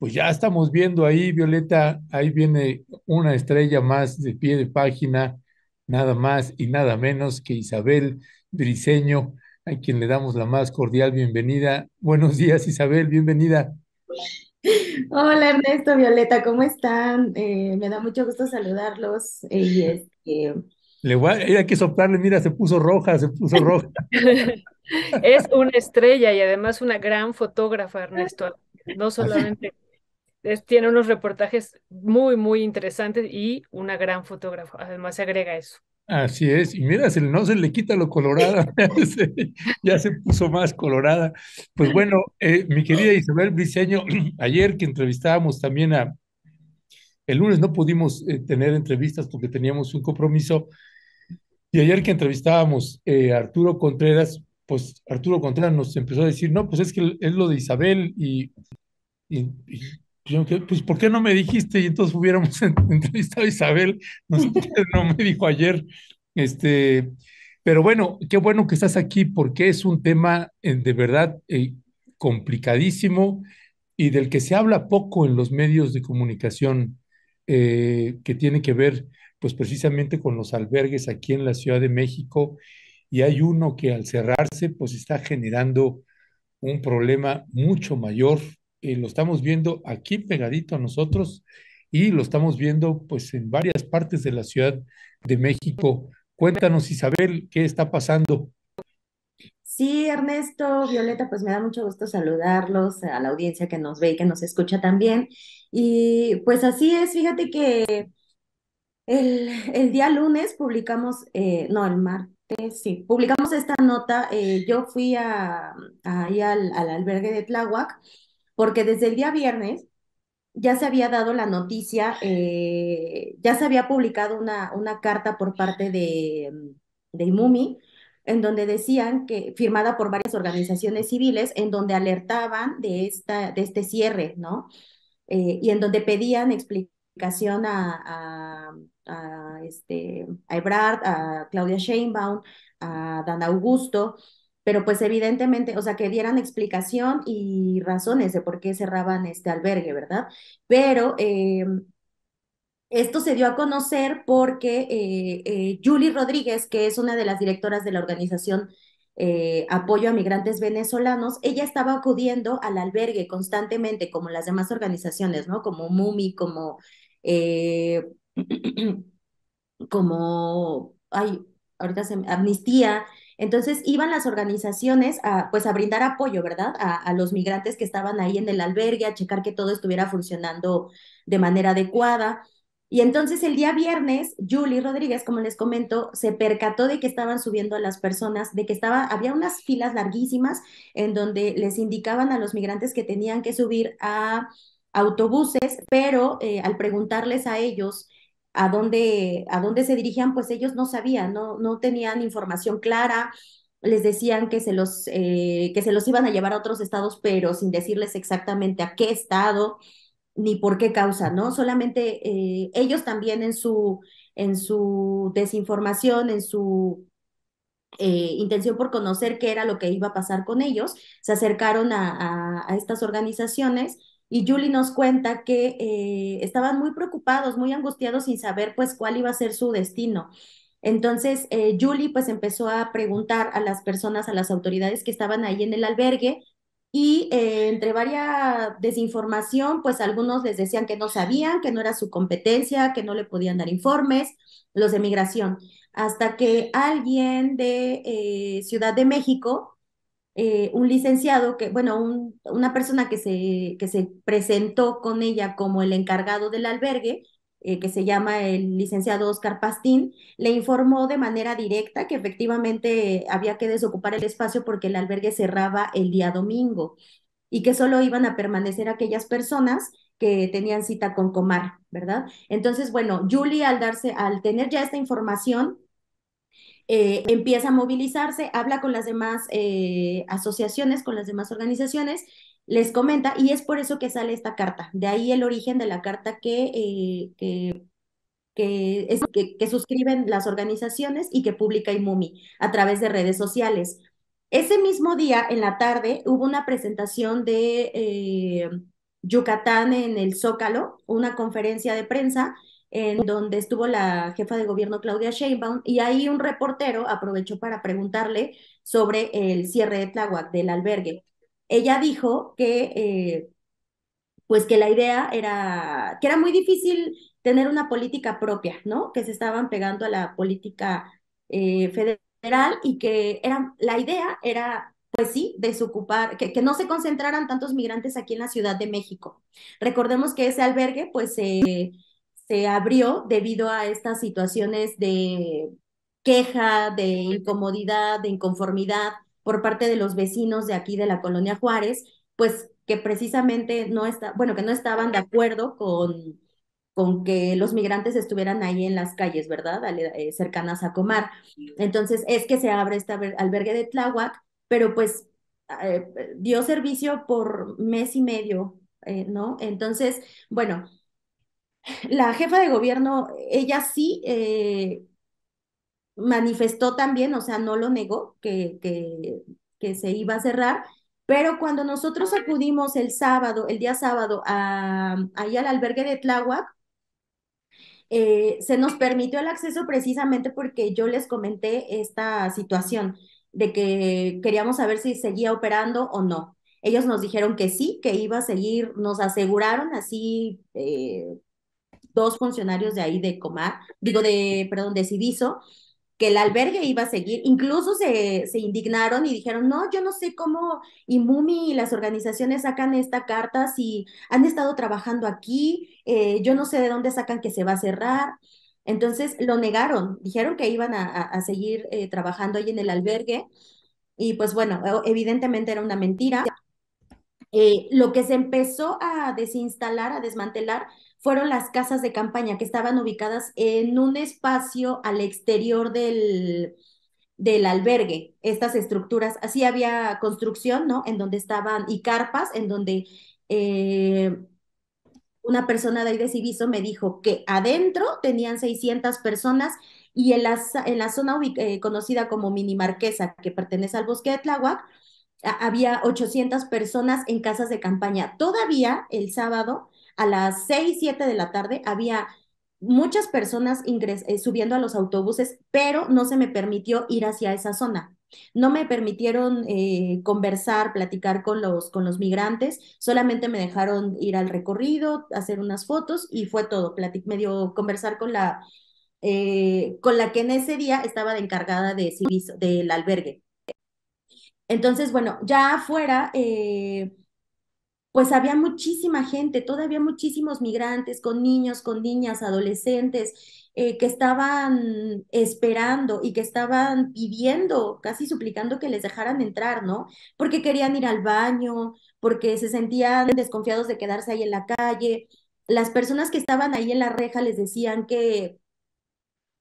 pues ya estamos viendo ahí, Violeta, ahí viene una estrella más de pie de página, nada más y nada menos que Isabel Briseño, a quien le damos la más cordial bienvenida. Buenos días, Isabel, bienvenida. Hola Ernesto, Violeta, ¿cómo están? Eh, me da mucho gusto saludarlos. Eh, y Le voy a, hay que soplarle, mira, se puso roja, se puso roja. es una estrella y además una gran fotógrafa, Ernesto. No solamente tiene unos reportajes muy, muy interesantes y una gran fotógrafa. Además, se agrega eso. Así es, y mira, se, no se le quita lo colorada, ya se puso más colorada. Pues bueno, eh, mi querida Isabel Briceño, ayer que entrevistábamos también a, el lunes no pudimos eh, tener entrevistas porque teníamos un compromiso, y ayer que entrevistábamos eh, a Arturo Contreras, pues Arturo Contreras nos empezó a decir, no, pues es que es lo de Isabel, y pues, pues, ¿por qué no me dijiste? Y entonces hubiéramos entrevistado a Isabel, no, me dijo ayer. Este, pero bueno, qué bueno que estás aquí porque es un tema eh, de verdad eh, complicadísimo y del que se habla poco en los medios de comunicación, eh, que tiene que ver pues precisamente con los albergues aquí en la Ciudad de México. Y hay uno que al cerrarse pues está generando un problema mucho mayor lo estamos viendo aquí pegadito a nosotros y lo estamos viendo pues en varias partes de la Ciudad de México. Cuéntanos, Isabel, ¿qué está pasando? Sí, Ernesto, Violeta, pues me da mucho gusto saludarlos a la audiencia que nos ve y que nos escucha también. Y pues así es, fíjate que el, día lunes publicamos, eh, no, el martes, sí, publicamos esta nota. Eh, yo fui a, ahí al, al albergue de Tláhuac porque desde el día viernes ya se había dado la noticia, eh, ya se había publicado una, una carta por parte de, mm, de IMUMI, en donde decían que, firmada por varias organizaciones civiles, en donde alertaban de, esta, de este cierre, ¿no? Eh, y en donde pedían explicación a, este, a Ebrard, a Claudia Sheinbaum, a Dan Augusto, pero pues evidentemente, o sea, que dieran explicación y razones de por qué cerraban este albergue, ¿verdad? Pero eh, esto se dio a conocer porque eh, eh, Julie Rodríguez, que es una de las directoras de la organización apoyo a migrantes venezolanos, ella estaba acudiendo al albergue constantemente, como las demás organizaciones, ¿no? Como MUMI, como, como, hay ahorita se, amnistía. Entonces iban las organizaciones a, pues, a brindar apoyo, ¿verdad? A, los migrantes que estaban ahí en el albergue, a checar que todo estuviera funcionando de manera adecuada. Y entonces el día viernes, Julie Rodríguez, como les comento, se percató de que estaban subiendo a las personas, de que estaba, había unas filas larguísimas en donde les indicaban a los migrantes que tenían que subir a autobuses, pero eh, al preguntarles a ellos a dónde, a dónde se dirigían, pues ellos no sabían, no, no tenían información clara, les decían que se, los, eh, que se los iban a llevar a otros estados, pero sin decirles exactamente a qué estado ni por qué causa, ¿no? Solamente eh, ellos también en su, en su desinformación, en su eh, intención por conocer qué era lo que iba a pasar con ellos, se acercaron a, a, a estas organizaciones y Julie nos cuenta que eh, estaban muy preocupados, muy angustiados sin saber pues cuál iba a ser su destino. Entonces, eh, Julie pues empezó a preguntar a las personas, a las autoridades que estaban ahí en el albergue y eh, entre varias desinformación, pues algunos les decían que no sabían, que no era su competencia, que no le podían dar informes, los de migración, hasta que alguien de Ciudad de México eh, un licenciado, que, bueno, una persona que se, que se presentó con ella como el encargado del albergue, eh, que se llama el licenciado Oscar Pastín, le informó de manera directa que efectivamente había que desocupar el espacio porque el albergue cerraba el día domingo y que solo iban a permanecer aquellas personas que tenían cita con Comar, ¿verdad? Entonces, bueno, Julie al darse, al tener ya esta información, eh, empieza a movilizarse, habla con las demás eh, asociaciones, con las demás organizaciones, les comenta y es por eso que sale esta carta. De ahí el origen de la carta que, eh, que, que, que, suscriben las organizaciones y que publica IMUMI a través de redes sociales. Ese mismo día, en la tarde, hubo una presentación de Yucatán en el Zócalo, una conferencia de prensa en donde estuvo la jefa de gobierno Claudia Sheinbaum y ahí un reportero aprovechó para preguntarle sobre el cierre de Tláhuac del albergue. Ella dijo que eh, pues que la idea era que era muy difícil tener una política propia, ¿no? Que se estaban pegando a la política eh, federal y que era, la idea era pues sí, desocupar, que, no se concentraran tantos migrantes aquí en la Ciudad de México. Recordemos que ese albergue, pues, se abrió debido a estas situaciones de queja, de incomodidad, de inconformidad por parte de los vecinos de aquí de la colonia Juárez, pues que precisamente no está, bueno, que no estaban de acuerdo con, con que los migrantes estuvieran ahí en las calles, ¿verdad? Eh, cercanas a Comar. Entonces es que se abre este albergue de Tláhuac pero pues eh, dio servicio por mes y medio, eh, ¿no? Entonces, bueno, la jefa de gobierno, ella sí eh, manifestó también, o sea, no lo negó, que, que, se iba a cerrar, pero cuando nosotros acudimos el sábado, el día sábado, a, ahí al albergue de Tláhuac, se nos permitió el acceso precisamente porque yo les comenté esta situación de que queríamos saber si seguía operando o no. Ellos nos dijeron que sí, que iba a seguir, nos aseguraron así eh, dos funcionarios de ahí de Comar, digo de, perdón, de Civiso, que el albergue iba a seguir. Incluso se, se, indignaron y dijeron, no, yo no sé cómo IMUMI y las organizaciones sacan esta carta si han estado trabajando aquí, eh, yo no sé de dónde sacan que se va a cerrar. Entonces lo negaron, dijeron que iban a, seguir eh, trabajando ahí en el albergue y pues bueno, evidentemente era una mentira. Eh, lo que se empezó a desinstalar, a desmantelar, fueron las casas de campaña que estaban ubicadas en un espacio al exterior del, del albergue, estas estructuras. Así había construcción, ¿no? En donde estaban, y carpas, en donde eh, una persona de ahí de Civiso me dijo que adentro tenían 600 personas y en la, en la zona eh, conocida como Mini Marquesa, que pertenece al bosque de Tláhuac, había 800 personas en casas de campaña. Todavía el sábado a las 6, 7 de la tarde había muchas personas eh, subiendo a los autobuses, pero no se me permitió ir hacia esa zona. No me permitieron eh, conversar, platicar con los, con los migrantes, solamente me dejaron ir al recorrido, hacer unas fotos y fue todo, me medio conversar con la, eh, con la que en ese día estaba de encargada de, del albergue. Entonces, bueno, ya afuera... Eh, pues había muchísima gente, todavía muchísimos migrantes con niños, con niñas, adolescentes, eh, que estaban esperando y que estaban pidiendo, casi suplicando que les dejaran entrar, ¿no? Porque querían ir al baño, porque se sentían desconfiados de quedarse ahí en la calle. Las personas que estaban ahí en la reja les decían que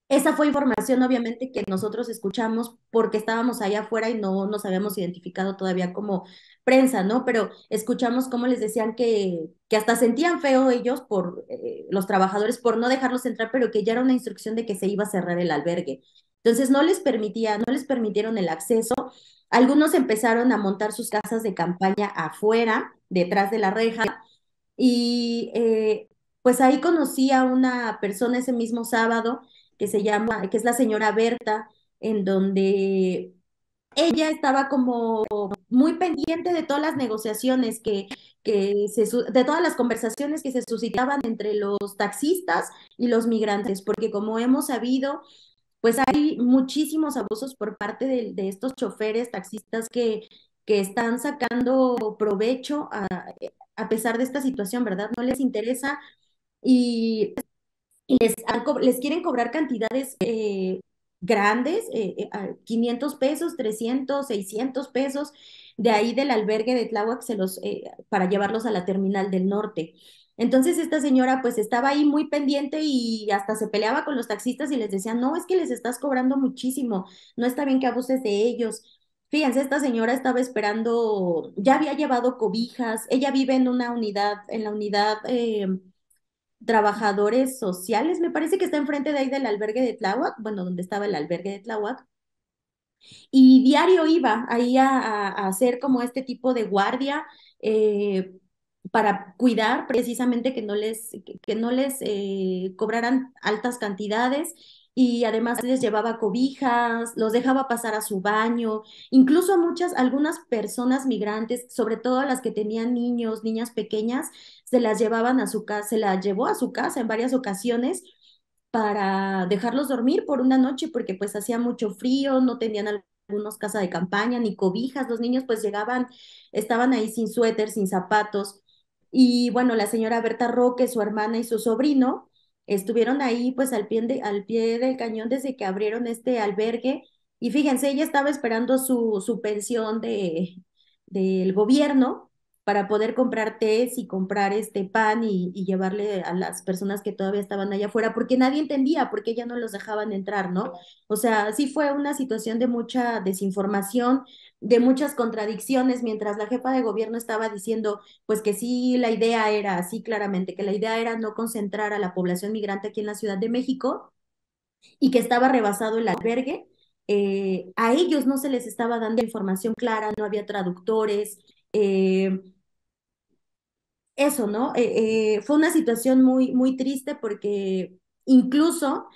esa fue información, obviamente, que nosotros escuchamos porque estábamos allá afuera y no nos habíamos identificado todavía como prensa, ¿no? Pero escuchamos cómo les decían que, que hasta sentían feo ellos por eh, los trabajadores por no dejarlos entrar, pero que ya era una instrucción de que se iba a cerrar el albergue. Entonces no les permitía, no les permitieron el acceso. Algunos empezaron a montar sus casas de campaña afuera, detrás de la reja, y eh, pues ahí conocí a una persona ese mismo sábado que se llama, que es la señora Berta, en donde ella estaba como muy pendiente de todas las negociaciones que, que se, de todas las conversaciones que se suscitaban entre los taxistas y los migrantes, porque como hemos sabido, pues hay muchísimos abusos por parte de, estos choferes, taxistas que, que están sacando provecho a, a, pesar de esta situación, ¿verdad? No les interesa y, les, les quieren cobrar cantidades eh, grandes, 500 eh, eh, pesos, 300, 600 pesos, de ahí del albergue de Tláhuac se los, eh, para llevarlos a la terminal del norte. Entonces esta señora pues estaba ahí muy pendiente y hasta se peleaba con los taxistas y les decía, no, es que les estás cobrando muchísimo, no está bien que abuses de ellos, Fíjense, esta señora estaba esperando, ya había llevado cobijas, ella vive en una unidad, en la unidad em, trabajadores sociales, me parece que está enfrente de ahí del albergue de Tláhuac, bueno, donde estaba el albergue de Tláhuac, y diario iba ahí a, hacer como este tipo de guardia eh, para cuidar precisamente que no les, que no les eh, cobraran altas cantidades y además les llevaba cobijas, los dejaba pasar a su baño, incluso muchas, algunas personas migrantes, sobre todo las que tenían niños, niñas pequeñas, se las llevaban a su casa, se las llevó a su casa en varias ocasiones para dejarlos dormir por una noche porque pues hacía mucho frío, no tenían algunos casa de campaña ni cobijas, los niños pues llegaban, estaban ahí sin suéter, sin zapatos. Y bueno, la señora Berta Roque, su hermana y su sobrino, estuvieron ahí pues al pie, del cañón desde que abrieron este albergue. Y fíjense, ella estaba esperando su, su pensión de, del gobierno para poder comprar té y comprar este pan y, y, llevarle a las personas que todavía estaban allá afuera, porque nadie entendía por qué ya no los dejaban entrar, ¿no? O sea, sí fue una situación de mucha desinformación, de muchas contradicciones, mientras la jefa de gobierno estaba diciendo, pues que sí, la idea era así claramente, que la idea era no concentrar a la población migrante aquí en la Ciudad de México y que estaba rebasado el albergue, eh, a ellos no se les estaba dando información clara, no había traductores. Eh, eso, ¿no? Eh, fue una situación muy, muy triste porque incluso,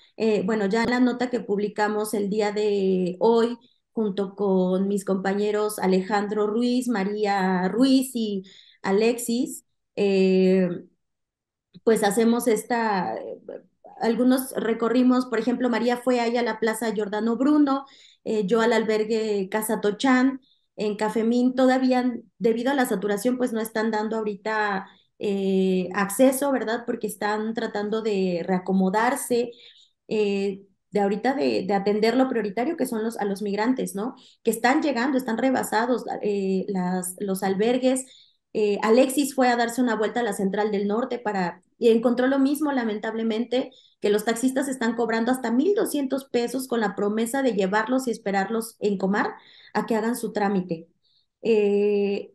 bueno, ya en la nota que publicamos el día de hoy, junto con mis compañeros Alejandro Ruiz, María Ruiz y Alexis, eh, pues hacemos esta, algunos recorrimos, por ejemplo, María fue ahí a la Plaza Giordano Bruno, eh, yo al albergue Casa Tochán, en Cafemín todavía, debido a la saturación, pues no están dando ahorita eh, acceso, ¿verdad? Porque están tratando de reacomodarse de ahorita de, atender lo prioritario que son los, a los migrantes, ¿no? Que están llegando, están rebasados eh, las, los albergues. Eh, Alexis fue a darse una vuelta a la Central del Norte para y encontró lo mismo, lamentablemente, que los taxistas están cobrando hasta 1.200 pesos con la promesa de llevarlos y esperarlos en Comar a que hagan su trámite. Eh,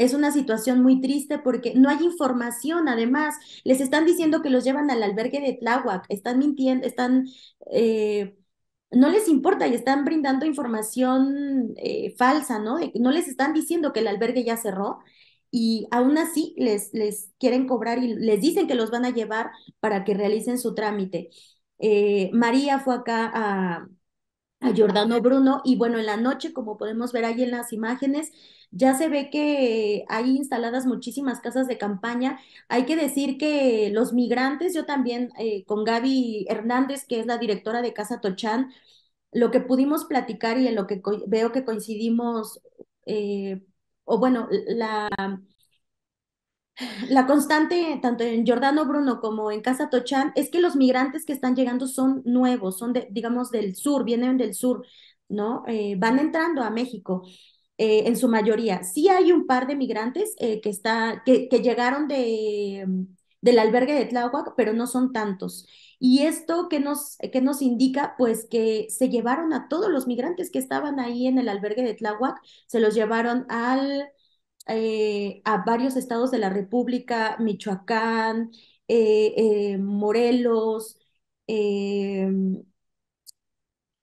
es una situación muy triste porque no hay información, además, les están diciendo que los llevan al albergue de Tláhuac, están mintiendo, están, eh, no les importa y están brindando información eh, falsa, ¿no? No les están diciendo que el albergue ya cerró y aún así les, les quieren cobrar y les dicen que los van a llevar para que realicen su trámite. Eh, María fue acá a a Giordano Bruno. Y bueno, en la noche, como podemos ver ahí en las imágenes, ya se ve que hay instaladas muchísimas casas de campaña. Hay que decir que los migrantes, yo también eh, con Gaby Hernández, que es la directora de Casa Tochán, lo que pudimos platicar y en lo que veo que coincidimos, eh, o bueno, la la constante, tanto en Giordano Bruno como en Casa Tochan, es que los migrantes que están llegando son nuevos, son, de, digamos, del sur, vienen del sur, ¿no? Eh, van entrando a México. Eh, en su mayoría. Sí hay un par de migrantes eh, que, está, que, llegaron de, del albergue de Tláhuac, pero no son tantos. Y esto que nos, que nos indica, pues que se llevaron a todos los migrantes que estaban ahí en el albergue de Tláhuac, se los llevaron al eh, a varios estados de la República, Michoacán, eh, eh, Morelos,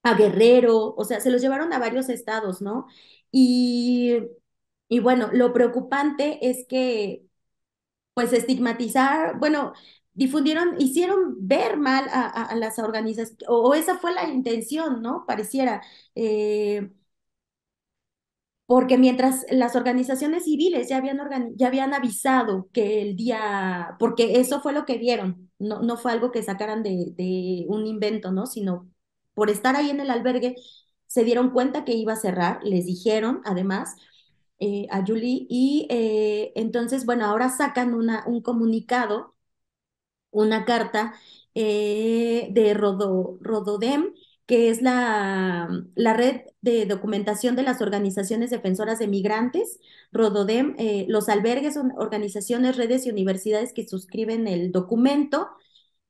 a Guerrero, o sea, se los llevaron a varios estados, ¿no? Y, y bueno, lo preocupante es que, pues, estigmatizar, bueno, difundieron, hicieron ver mal a, las organizaciones, o, esa fue la intención, ¿no? Pareciera porque mientras las organizaciones civiles ya habían, ya habían avisado que el día, porque eso fue lo que vieron, no, no fue algo que sacaran de, de un invento, ¿no? Sino por estar ahí en el albergue, se dieron cuenta que iba a cerrar, les dijeron además eh, a Julie, y eh, entonces, bueno, ahora sacan una, un comunicado, una carta eh, de Rododem, que es la, mm, la, red de documentación de las organizaciones defensoras de migrantes, Rododem, eh, los albergues, organizaciones, redes y universidades que suscriben el documento,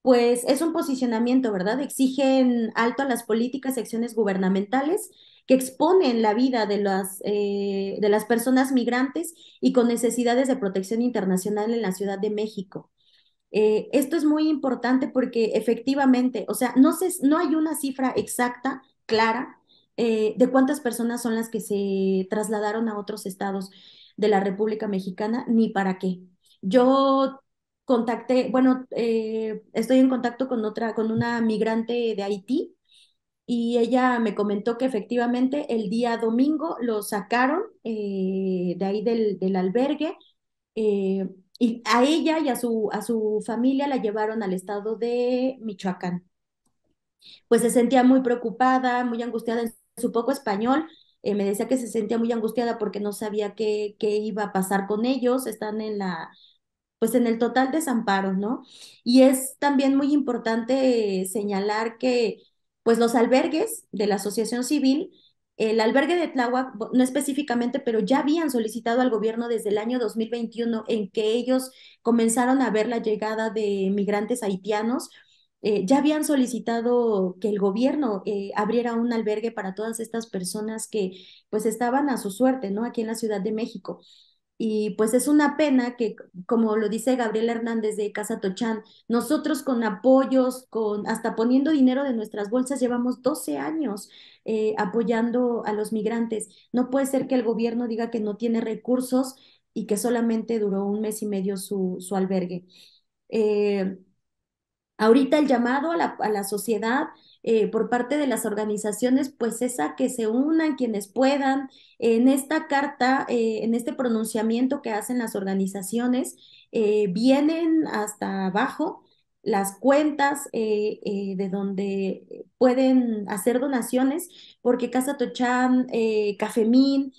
pues es un posicionamiento, ¿verdad? Exigen alto a las políticas y acciones gubernamentales que exponen la vida de las, eh, de las personas migrantes y con necesidades de protección internacional en la Ciudad de México. Eh, esto es muy importante porque efectivamente, o sea, no, no hay una cifra exacta, clara, eh, de cuántas personas son las que se trasladaron a otros estados de la República Mexicana, ni para qué. Yo contacté, bueno, eh, estoy en contacto con otra, con una migrante de Haití, y ella me comentó que efectivamente el día domingo lo sacaron de ahí del, del albergue y a ella y a su, a su familia la llevaron al estado de Michoacán. Pues se sentía muy preocupada, muy angustiada en su poco español. Eh, me decía que se sentía muy angustiada porque no sabía qué, qué iba a pasar con ellos. Están en la, pues en el total desamparo, ¿no? Y es también muy importante señalar que pues los albergues de la asociación civil el albergue de Tláhuac, no específicamente, pero ya habían solicitado al gobierno desde el año 2021 en que ellos comenzaron a ver la llegada de migrantes haitianos. Eh, ya habían solicitado que el gobierno eh, abriera un albergue para todas estas personas que pues estaban a su suerte, ¿no? Aquí en la Ciudad de México. Y pues es una pena que, como lo dice Gabriel Hernández de Casa Tochán, nosotros con apoyos, con hasta poniendo dinero de nuestras bolsas, llevamos 12 años eh, apoyando a los migrantes. No puede ser que el gobierno diga que no tiene recursos y que solamente duró un mes y medio su, albergue. Eh, Ahorita el llamado a la, sociedad eh, por parte de las organizaciones, pues esa que se unan quienes puedan. En esta carta, eh, en este pronunciamiento que hacen las organizaciones, eh, vienen hasta abajo las cuentas de donde pueden hacer donaciones, porque Casa Tochán, Cafemín,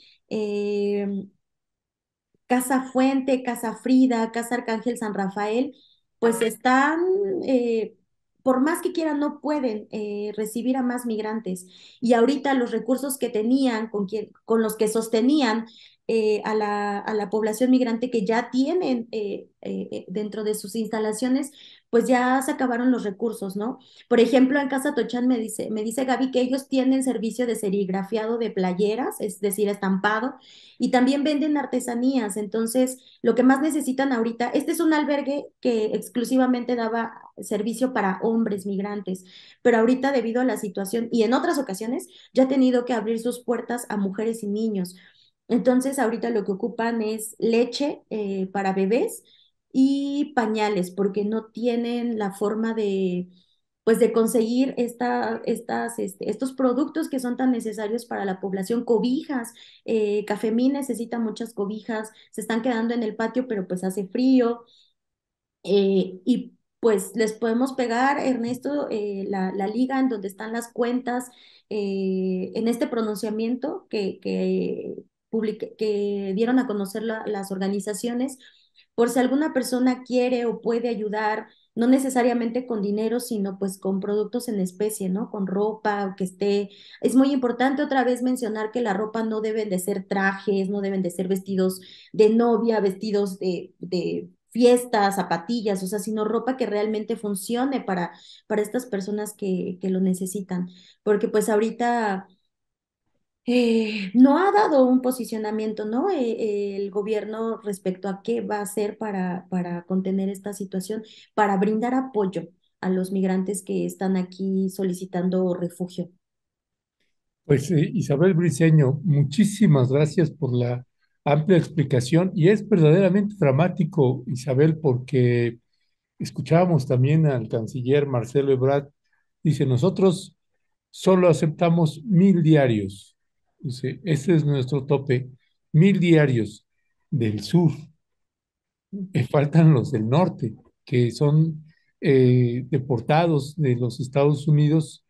Casa Fuente, Casa Frida, Casa Arcángel San Rafael, pues están, eh, por más que quieran, no pueden eh, recibir a más migrantes. Y ahorita los recursos que tenían, con, con los que sostenían eh, a, la, población migrante que ya tienen eh, eh, dentro de sus instalaciones, pues ya se acabaron los recursos, ¿no? Por ejemplo, en Casa Tochan me dice, me dice Gaby que ellos tienen servicio de serigrafiado de playeras, es decir, estampado, y también venden artesanías. Entonces, lo que más necesitan ahorita, este es un albergue que exclusivamente daba servicio para hombres migrantes, pero ahorita debido a la situación y en otras ocasiones ya ha tenido que abrir sus puertas a mujeres y niños. Entonces, ahorita lo que ocupan es leche eh, para bebés y pañales, porque no tienen la forma de, pues, de conseguir esta, estas, este, estos productos que son tan necesarios para la población, cobijas, eh, Cafemí necesita muchas cobijas, se están quedando en el patio, pero pues hace frío, eh, y pues les podemos pegar, Ernesto, eh, la, liga en donde están las cuentas en este pronunciamiento que, que, que dieron a conocer las organizaciones, por si alguna persona quiere o puede ayudar, no necesariamente con dinero, sino pues con productos en especie, ¿no? Con ropa, o que esté... Es muy importante otra vez mencionar que la ropa no deben de ser trajes, no deben de ser vestidos de novia, vestidos de, de fiestas, zapatillas, o sea, sino ropa que realmente funcione para, para estas personas que, que lo necesitan. Porque pues ahorita eh, no ha dado un posicionamiento, ¿no? Eh, el gobierno respecto a qué va a hacer para, para contener esta situación, para brindar apoyo a los migrantes que están aquí solicitando refugio. Pues eh, Isabel Briceño, muchísimas gracias por la amplia explicación y es verdaderamente dramático, Isabel, porque escuchábamos también al canciller Marcelo Ebrard, dice, nosotros solo aceptamos mil diarios, ese es nuestro tope, mil diarios del sur. Eh, faltan los del norte, que son eh, deportados de los Estados Unidos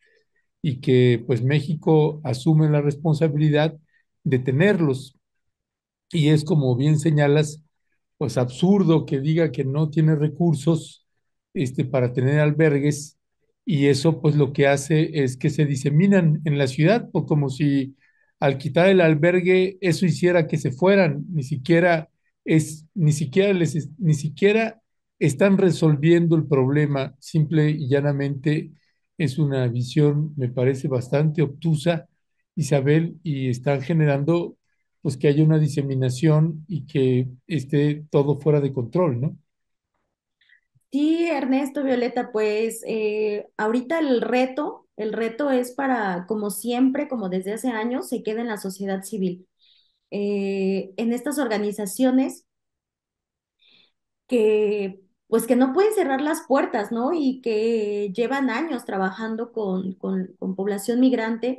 y que pues México asume la responsabilidad de tenerlos. Y es como bien señalas, pues absurdo que diga que no tiene recursos este, para tener albergues y eso pues lo que hace es que se diseminan en la ciudad, como si al quitar el albergue, eso hiciera que se fueran, ni siquiera es, ni siquiera les, ni siquiera están resolviendo el problema, simple y llanamente es una visión, me parece, bastante obtusa, Isabel, y están generando pues que haya una diseminación y que esté todo fuera de control, ¿no? Sí, Ernesto, Violeta, pues eh, ahorita el reto el reto es para, como siempre, como desde hace años, se queda en la sociedad civil. Eh, en estas organizaciones que pues que no pueden cerrar las puertas, ¿no? Y que llevan años trabajando con, con, población migrante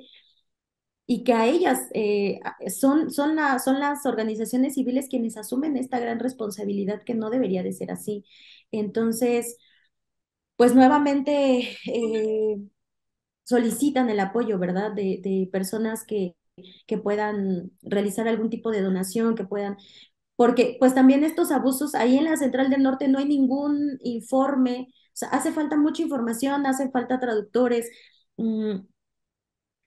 y que a ellas eh, son, son, son las organizaciones civiles quienes asumen esta gran responsabilidad que no debería de ser así. Entonces, pues nuevamente eh, solicitan el apoyo, ¿verdad? De, personas que, que puedan realizar algún tipo de donación, que puedan, porque pues también estos abusos, ahí en la Central del Norte no hay ningún informe, o sea, hace falta mucha información, hace falta traductores, mm,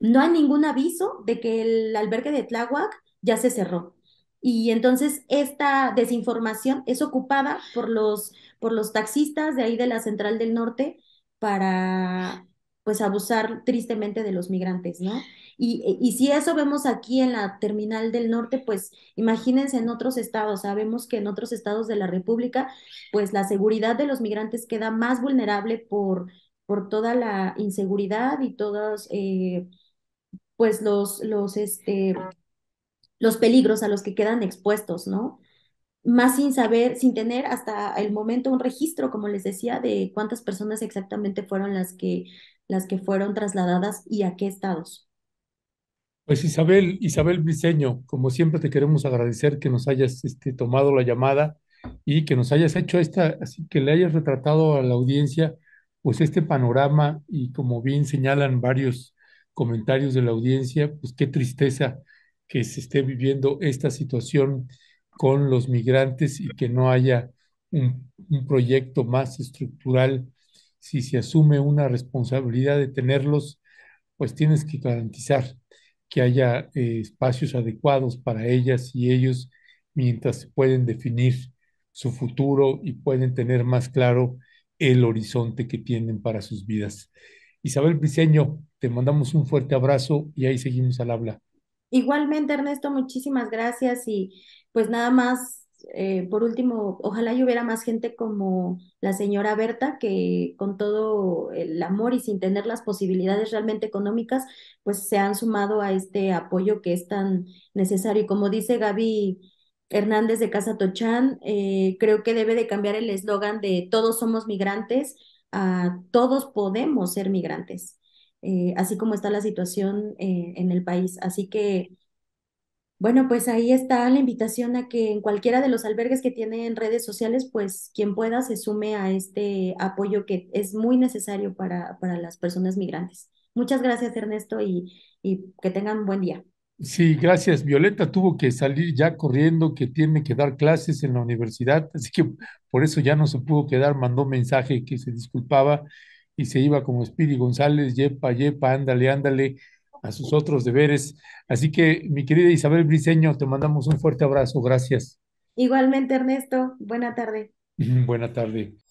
no hay ningún aviso de que el albergue de Tláhuac ya se cerró. Y entonces esta desinformación es ocupada por los, por los taxistas de ahí de la Central del Norte para, pues abusar tristemente de los migrantes, ¿no? Eh, y, si eso vemos aquí en la terminal del norte, pues imagínense en otros estados, sabemos que en otros estados de la República, pues la seguridad de los migrantes queda más vulnerable por, por toda la inseguridad y todos, eh, pues los, los, este, los peligros a los que quedan expuestos, ¿no? más sin saber, sin tener hasta el momento un registro, como les decía, de cuántas personas exactamente fueron las que las que fueron trasladadas y a qué estados? Pues Isabel, Isabel Briseño, como siempre te queremos agradecer que nos hayas este, tomado la llamada y que nos hayas hecho esta, así que le hayas retratado a la audiencia pues este panorama y como bien señalan varios comentarios de la audiencia, pues qué tristeza que se esté viviendo esta situación con los migrantes y que no haya un proyecto más estructural si se asume una responsabilidad de tenerlos, pues tienes que garantizar que haya eh, espacios adecuados para ellas y ellos mientras pueden definir su futuro y pueden tener más claro el horizonte que tienen para sus vidas. Isabel Briceño, te mandamos un fuerte abrazo y ahí seguimos al habla. Igualmente, Ernesto, muchísimas gracias y pues nada más eh, por último, ojalá yo hubiera más gente como la señora Berta, que con todo el amor y sin tener las posibilidades realmente económicas, pues se han sumado a este apoyo que es tan necesario. Y como dice Gaby Hernández de Casa Tochan, eh, creo que debe de cambiar el eslogan de todos somos migrantes a ah, todos podemos ser migrantes, eh, así como está la situación en el país. Así que bueno, pues ahí está la invitación a que en cualquiera de los albergues que tiene en redes sociales, pues quien pueda se sume a este apoyo que es muy necesario para, las personas migrantes. Muchas gracias, Ernesto, y, y que tengan buen día. Sí, gracias. Violeta tuvo que salir ya corriendo, que tiene que dar clases en la universidad, así que por eso ya no se pudo quedar, mandó mensaje que se disculpaba y se iba como Spiri González, yepa, yepa, ándale, ándale a sus otros deberes. Así que, mi querida Isabel Briceño, te mandamos un fuerte abrazo. Gracias. Igualmente, Ernesto. Buena tarde. Buena tarde.